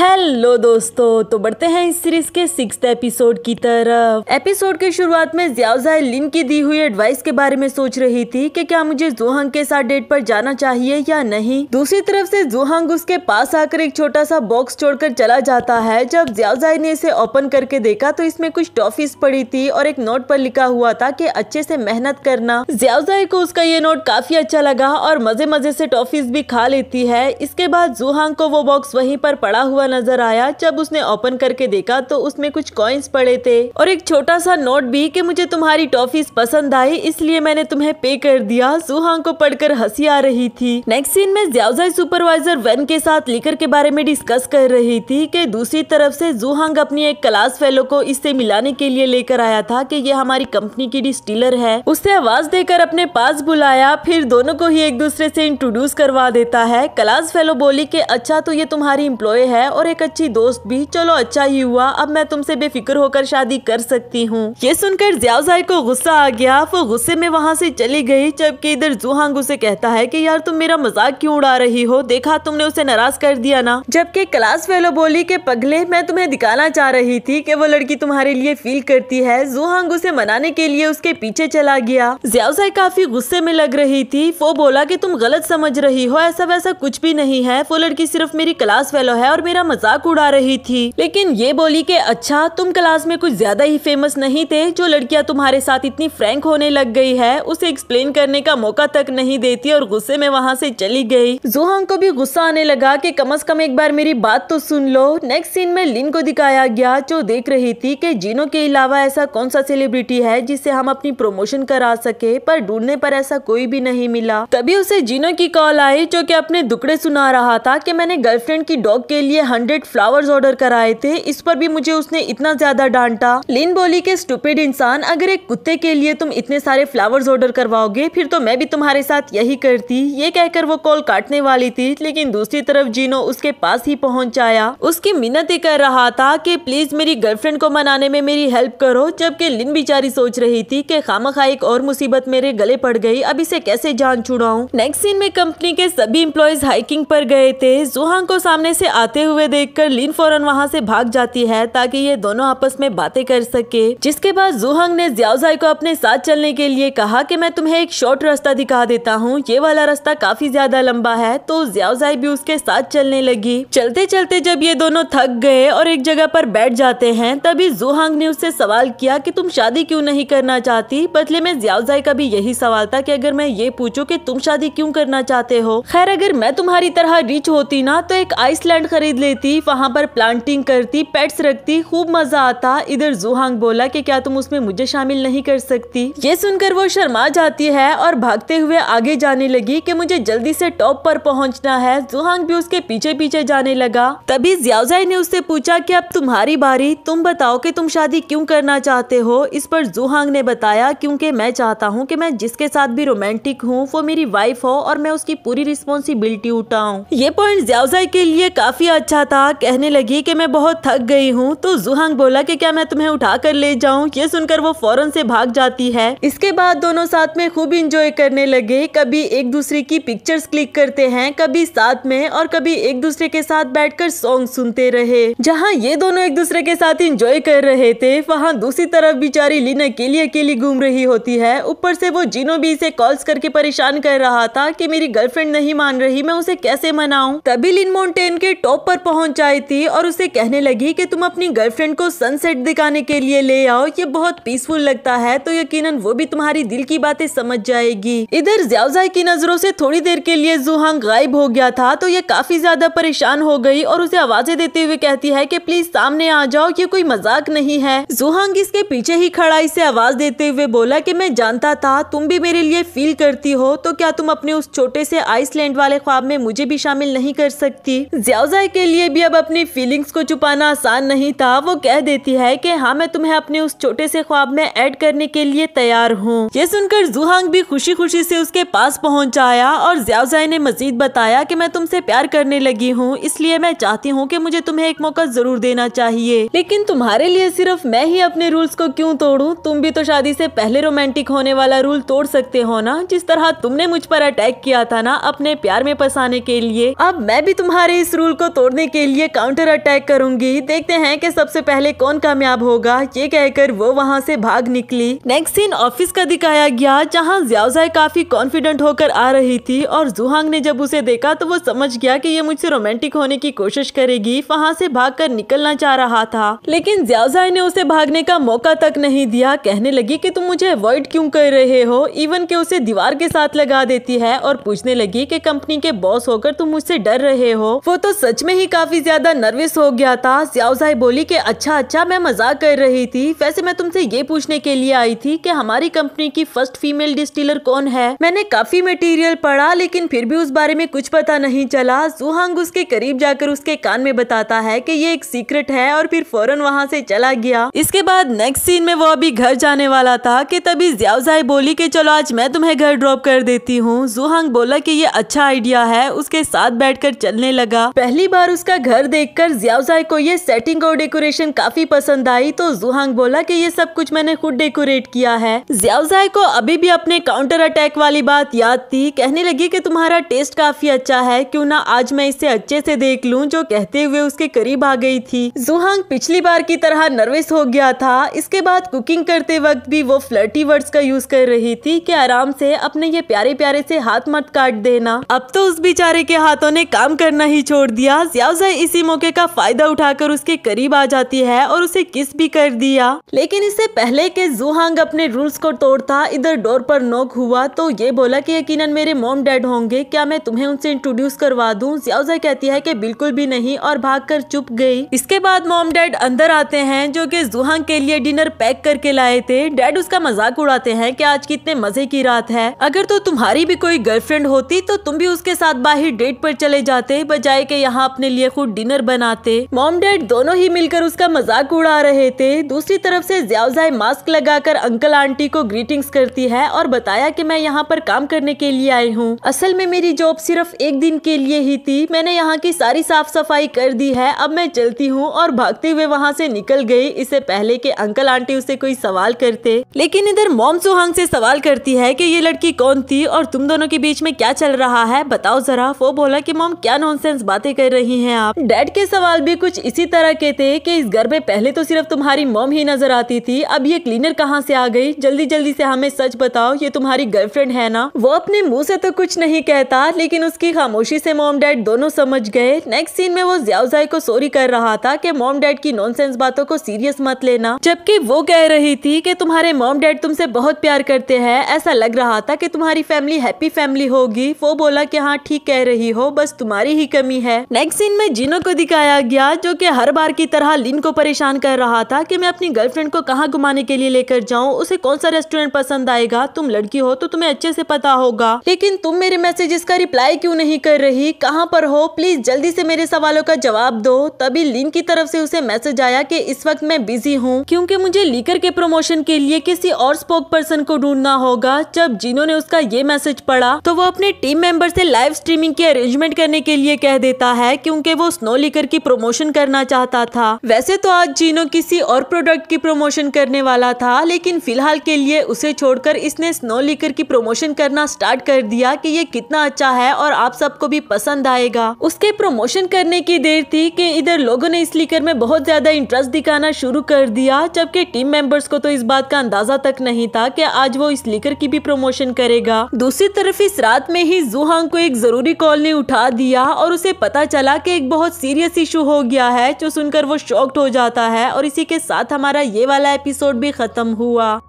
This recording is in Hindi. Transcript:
हेलो दोस्तों तो बढ़ते हैं इस सीरीज के सिक्स एपिसोड की तरफ एपिसोड के शुरुआत में ज्यावजाई लिन की दी हुई एडवाइस के बारे में सोच रही थी कि क्या मुझे जोहंग के साथ डेट पर जाना चाहिए या नहीं दूसरी तरफ से जोहंग उसके पास आकर एक छोटा सा बॉक्स छोड़कर चला जाता है जब ज्यावजाई ने इसे ओपन करके देखा तो इसमें कुछ टॉफिस पड़ी थी और एक नोट पर लिखा हुआ था की अच्छे से मेहनत करना ज्यावजाई को उसका ये नोट काफी अच्छा लगा और मजे मजे से टॉफीज भी खा लेती है इसके बाद जुहांग को वो बॉक्स वहीं पर पड़ा हुआ सा नजर आया जब उसने ओपन करके देखा तो उसमें कुछ कॉइन्स पड़े थे और एक छोटा सा नोट भी कि मुझे तुम्हारी टॉफीज पसंद आई इसलिए मैंने तुम्हें पे कर दिया सुहांग को पढ़कर हंसी आ रही थी नेक्स्ट सीन में ज्यावजाई सुपरवाइजर वेन के साथ लिकर के बारे में डिस्कस कर रही थी की दूसरी तरफ ऐसी जुहांग अपनी एक क्लास फेलो को इससे मिलाने के लिए लेकर आया था की ये हमारी कंपनी की डिस्टिलर है उससे आवाज देकर अपने पास बुलाया फिर दोनों को ही एक दूसरे ऐसी इंट्रोड्यूस करवा देता है क्लास फेलो बोली कि अच्छा तो ये तुम्हारी इम्प्लॉय है और एक अच्छी दोस्त भी चलो अच्छा ही हुआ अब मैं तुमसे बेफिक्र होकर शादी कर सकती हूँ ये सुनकर ज्यावजाई को गुस्सा आ गया वो गुस्से में वहाँ से चली गई जबकि इधर जुहांग उसे कहता है कि यार तुम मेरा मजाक क्यों उड़ा रही हो देखा तुमने उसे नाराज कर दिया ना जबकि क्लास फेलो बोली के पगले मैं तुम्हें दिखाना चाह रही थी की वो लड़की तुम्हारे लिए फील करती है जुहांग उसे मनाने के लिए उसके पीछे चला गया ज्यावसाई काफी गुस्से में लग रही थी वो बोला की तुम गलत समझ रही हो ऐसा वैसा कुछ भी नहीं है वो लड़की सिर्फ मेरी क्लास फेलो है और मेरा मजाक उड़ा रही थी लेकिन ये बोली कि अच्छा तुम क्लास में कुछ ज्यादा ही फेमस नहीं थे जो लड़कियां तुम्हारे साथ इतनी फ्रैंक होने लग गई है उसे एक्सप्लेन करने का मौका तक नहीं देती और गुस्से में वहाँ से चली गई जोहांग को भी गुस्सा आने लगा कि कम अज कम एक बार मेरी बात तो सुन लो नेक्स्ट सीन में लिन को दिखाया गया जो देख रही थी कि जीनो के अलावा ऐसा कौन सा सेलिब्रिटी है जिसे हम अपनी प्रमोशन करा सके पर ढूंढने पर ऐसा कोई भी नहीं मिला तभी उसे जीनो की कॉल आई जो कि अपने दुकड़े सुना रहा था कि मैंने गर्लफ्रेंड की डॉग के लिए हंड्रेड फ्लावर्स ऑर्डर कराए थे इस पर भी मुझे उसने इतना ज्यादा डांटा लिन बोली के स्टूपेड इंसान अगर एक कुत्ते के लिए तुम इतने सारे फ्लावर्स ऑर्डर करवाओगे फिर तो मैं भी तुम्हारे साथ यही करती ये कहकर वो कॉल काटने वाली थी लेकिन दूसरी तरफ जीनो उसके पास ही पहुंच आया उसकी मिन्नत कर रहा था की प्लीज मेरी गर्लफ्रेंड को मनाने में मेरी हेल्प करो जबकि लिन बिचारी सोच रही थी की खामा खा एक और मुसीबत मेरे गले पड़ गयी अब इसे कैसे जान छुड़ाऊ नेक्स्ट सीन में कंपनी के सभी इम्प्लॉयज हाइकिंग पर गए थे जुहान को सामने से आते हुए हुए देखकर लिन फौरन वहाँ से भाग जाती है ताकि ये दोनों आपस में बातें कर सके जिसके बाद जुहंग ने जियाजाई को अपने साथ चलने के लिए कहा कि मैं तुम्हें एक शॉर्ट रास्ता दिखा देता हूँ ये वाला रास्ता काफी ज्यादा लंबा है तो जियाजाई भी उसके साथ चलने लगी चलते चलते जब ये दोनों थक गए और एक जगह पर बैठ जाते हैं तभी जुहांग ने उससे सवाल किया कि तुम शादी क्यों नहीं करना चाहती बदले में जियाजाई का भी यही सवाल था कि अगर मैं ये पूछूं कि तुम शादी क्यों करना चाहते हो खैर अगर मैं तुम्हारी तरह रिच होती ना तो एक आइसलैंड खरीद ले देती वहाँ पर प्लांटिंग करती पेट्स रखती खूब मजा आता इधर जुहांग बोला कि क्या तुम उसमें मुझे शामिल नहीं कर सकती ये सुनकर वो शर्मा जाती है और भागते हुए आगे जाने लगी कि मुझे जल्दी से टॉप पर पहुँचना है जुहांग भी उसके पीछे पीछे जाने लगा तभी जियाजाई ने उससे पूछा कि अब तुम्हारी बारी तुम बताओ कि तुम शादी क्यों करना चाहते हो इस पर जुहांग ने बताया क्योंकि मैं चाहता हूँ की मैं जिसके साथ भी रोमांटिक हूँ वो मेरी वाइफ हो और मैं उसकी पूरी रिस्पॉन्सिबिलिटी उठाऊँ ये पॉइंट जियाजाई के लिए काफी अच्छा रहा था कहने लगी कि मैं बहुत थक गई हूँ तो जुहंग बोला कि क्या मैं तुम्हें उठा कर ले जाऊँ ये सुनकर वो फौरन से भाग जाती है इसके बाद दोनों साथ में खूब इंजॉय करने लगे कभी एक दूसरे की पिक्चर्स क्लिक करते हैं कभी साथ में और कभी एक दूसरे के साथ कर सॉन्ग सुनते रहे जहाँ ये दोनों एक दूसरे के साथ इंजॉय कर रहे थे वहाँ दूसरी तरफ बेचारी लीन अकेली अकेली घूम रही होती है ऊपर से वो जिनो भी इसे कॉल्स करके परेशान कर रहा था कि मेरी गर्लफ्रेंड नहीं मान रही मैं उसे कैसे मनाऊं तभी लिन मोन्टेन के टॉप पर पहुंच आई थी और उसे कहने लगी कि तुम अपनी गर्लफ्रेंड को सनसेट दिखाने के लिए ले आओ ये बहुत पीसफुल लगता है तो यकीनन वो भी तुम्हारी दिल की बातें समझ जाएगी इधर ज्यावजाई की नजरों से थोड़ी देर के लिए जुहांग गायब हो गया था तो ये काफी ज्यादा परेशान हो गई और उसे आवाजें देते हुए कहती है की प्लीज सामने आ जाओ ये कोई मजाक नहीं है जुहांग इसके पीछे ही खड़ा इसे आवाज देते हुए बोला की मैं जानता था तुम भी मेरे लिए फील करती हो तो क्या तुम अपने उस छोटे से आइसलैंड वाले ख्वाब में मुझे भी शामिल नहीं कर सकती ज्यावजाई के लिए लिए भी अब अपनी फीलिंग्स को छुपाना आसान नहीं था वो कह देती है कि हाँ मैं तुम्हें अपने उस छोटे से ख्वाब में ऐड करने के लिए तैयार हूँ ये सुनकर जुहांग भी खुशी खुशी से उसके पास पहुँच आया और ज्यावजाई ने मजीद बताया कि मैं तुमसे प्यार करने लगी हूँ इसलिए मैं चाहती हूँ की मुझे तुम्हें एक मौका जरूर देना चाहिए लेकिन तुम्हारे लिए सिर्फ मैं ही अपने रूल्स को क्यूँ तोड़ू तुम भी तो शादी ऐसी पहले रोमांटिक होने वाला रूल तोड़ सकते हो ना जिस तरह तुमने मुझ पर अटैक किया था ना अपने प्यार में फंसाने के लिए अब मैं भी तुम्हारे इस रूल को तोड़ने के लिए काउंटर अटैक करूंगी देखते हैं कि सबसे पहले कौन कामयाब होगा ये कहकर वो वहाँ से भाग निकली नेक्स्ट सीन ऑफिस का दिखाया गया जहाँ ज्याजा काफी कॉन्फिडेंट होकर आ रही थी और जुहांग ने जब उसे देखा तो वो समझ गया कि ये मुझसे रोमांटिक होने की कोशिश करेगी वहाँ से भाग निकलना चाह रहा था लेकिन ज्यावजाय ने उसे भागने का मौका तक नहीं दिया कहने लगी की तुम मुझे अवॉइड क्यूँ कर रहे हो इवन के उसे दीवार के साथ लगा देती है और पूछने लगी की कंपनी के बॉस होकर तुम मुझसे डर रहे हो वो तो सच में ही काफ़ी ज़्यादा नर्वस हो गया था सियाउजाई बोली कि अच्छा अच्छा मैं मजाक कर रही थी वैसे मैं तुमसे ये पूछने के लिए आई थी कि हमारी कंपनी की फर्स्ट फीमेल डिस्टिलर कौन है मैंने काफ़ी मटेरियल पढ़ा लेकिन फिर भी उस बारे में कुछ पता नहीं चला जुहांग उसके करीब जाकर उसके कान में बताता है की ये एक सीक्रेट है और फिर फौरन वहाँ से चला गया इसके बाद नेक्स्ट सीन में वो अभी घर जाने वाला था की तभी ज्यावजाई बोली की चलो आज मैं तुम्हें घर ड्रॉप कर देती हूँ जुहांग बोला की ये अच्छा आइडिया है उसके साथ बैठ चलने लगा पहली बार उसका का घर देखकर जियावजाई को ये सेटिंग और डेकोरेशन काफी पसंद आई तो जुहांग बोला कि ये सब कुछ मैंने खुद डेकोरेट किया है जियावजाई को अभी भी अपने काउंटर अटैक वाली बात याद थी कहने लगी कि तुम्हारा टेस्ट काफी अच्छा है क्यों ना आज मैं इसे अच्छे से देख लूं जो कहते हुए उसके करीब आ गई थी जुहांग पिछली बार की तरह नर्वस हो गया था इसके बाद कुकिंग करते वक्त भी वो फ्लर्टी वर्ड्स का यूज कर रही थी कि आराम से अपने ये प्यारे प्यारे से हाथ मत काट देना अब तो उस बेचारे के हाथों ने काम करना ही छोड़ दिया जियावजाई लिहाजा इसी मौके का फायदा उठाकर उसके करीब आ जाती है और उसे किस भी कर दिया लेकिन इससे पहले के जुहांग अपने रूल्स को तोड़ता इधर डोर पर नॉक हुआ तो ये बोला कि यकीनन मेरे मोम डैड होंगे क्या मैं तुम्हें उनसे इंट्रोड्यूस करवा दूं जियाउजा कहती है कि बिल्कुल भी नहीं और भागकर चुप गयी इसके बाद मोम डैड अंदर आते हैं जो की जुहांग के लिए डिनर पैक करके लाए थे डैड उसका मजाक उड़ाते हैं की आज कितने मजे की रात है अगर तो तुम्हारी भी कोई गर्लफ्रेंड होती तो तुम भी उसके साथ बाहर डेट पर चले जाते बजाय के यहाँ अपने लिए लिए खुद डिनर बनाते मॉम डैड दोनों ही मिलकर उसका मजाक उड़ा रहे थे दूसरी तरफ से ज्यावजाई मास्क लगाकर अंकल आंटी को ग्रीटिंग्स करती है और बताया कि मैं यहाँ पर काम करने के लिए आई हूँ असल में मेरी जॉब सिर्फ एक दिन के लिए ही थी मैंने यहाँ की सारी साफ सफाई कर दी है अब मैं चलती हूँ और भागते हुए वहाँ से निकल गयी इससे पहले के अंकल आंटी उसे कोई सवाल करते लेकिन इधर मोम सुहांग से सवाल करती है कि ये लड़की कौन थी और तुम दोनों के बीच में क्या चल रहा है बताओ जरा वो बोला कि मोम क्या नॉनसेंस बातें कर रही है हैं आप डैड के सवाल भी कुछ इसी तरह के थे कि इस घर में पहले तो सिर्फ तुम्हारी मोम ही नजर आती थी अब ये क्लीनर कहाँ से आ गई जल्दी जल्दी से हमें सच बताओ ये तुम्हारी गर्लफ्रेंड है ना वो अपने मुंह से तो कुछ नहीं कहता लेकिन उसकी खामोशी से मोम डैड दोनों समझ गए नेक्स्ट सीन में वो ज्याउजाई को सोरी कर रहा था की मोम डैड की नॉन बातों को सीरियस मत लेना जबकि वो कह रही थी की तुम्हारे मोम डैड तुमसे बहुत प्यार करते हैं ऐसा लग रहा था की तुम्हारी फैमिली हैप्पी फैमिली होगी वो बोला की हाँ ठीक कह रही हो बस तुम्हारी ही कमी है नेक्स्ट सीन में जिनो को दिखाया गया जो कि हर बार की तरह लिन को परेशान कर रहा था कि मैं अपनी गर्लफ्रेंड को कहाँ घुमाने के लिए लेकर जाऊँ उसे कौन सा रेस्टोरेंट पसंद आएगा तुम लड़की हो तो तुम्हें अच्छे से पता होगा लेकिन तुम मेरे मैसेजेस का रिप्लाई क्यों नहीं कर रही कहाँ पर हो प्लीज जल्दी से मेरे सवालों का जवाब दो तभी लिन की तरफ से उसे मैसेज आया कि इस वक्त मैं बिजी हूँ क्योंकि मुझे लीकर के प्रमोशन के लिए किसी और स्पोक पर्सन को ढूंढना होगा जब ने उसका ये मैसेज पढ़ा तो वो अपने टीम मेंबर से लाइव स्ट्रीमिंग की अरेंजमेंट करने के लिए कह देता है क्योंकि के वो स्नो लिकर की प्रमोशन करना चाहता था वैसे तो आज जीनो किसी और प्रोडक्ट की प्रमोशन करने वाला था लेकिन फिलहाल के लिए उसे छोड़कर इसने स्नो लिकर की प्रमोशन करना स्टार्ट कर दिया कि ये कितना अच्छा है और आप सबको भी पसंद आएगा उसके प्रमोशन करने की देर थी कि इधर लोगों ने इस लिकर में बहुत ज्यादा इंटरेस्ट दिखाना शुरू कर दिया जबकि टीम मेंबर्स को तो इस बात का अंदाजा तक नहीं था कि आज वो इस लिकर की भी प्रमोशन करेगा दूसरी तरफ इस रात में ही जूहांग को एक जरूरी कॉल ने उठा दिया और उसे पता चला कि एक बहुत सीरियस इशू हो गया है जो सुनकर वो शॉक्ड हो जाता है और इसी के साथ हमारा ये वाला एपिसोड भी ख़त्म हुआ